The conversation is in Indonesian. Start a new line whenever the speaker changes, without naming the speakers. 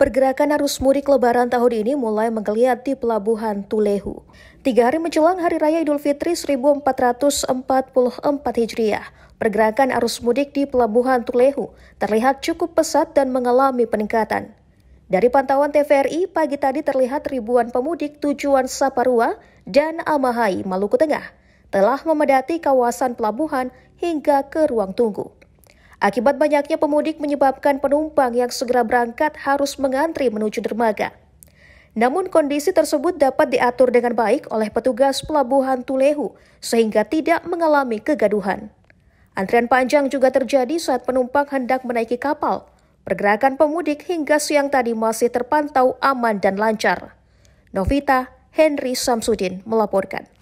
Pergerakan arus mudik lebaran
tahun ini mulai menggeliat di Pelabuhan Tulehu. Tiga hari menjelang Hari Raya Idul Fitri 1444 Hijriah, pergerakan arus mudik di Pelabuhan Tulehu terlihat cukup pesat dan mengalami peningkatan. Dari pantauan TVRI, pagi tadi terlihat ribuan pemudik tujuan Saparua dan Amahai, Maluku Tengah, telah memadati kawasan pelabuhan hingga ke ruang tunggu. Akibat banyaknya pemudik menyebabkan penumpang yang segera berangkat harus mengantri menuju dermaga. Namun kondisi tersebut dapat diatur dengan baik oleh petugas pelabuhan Tulehu sehingga tidak mengalami kegaduhan. Antrian panjang juga terjadi saat penumpang hendak menaiki kapal. Pergerakan pemudik hingga siang tadi masih terpantau aman dan lancar. Novita Henry Samsudin melaporkan.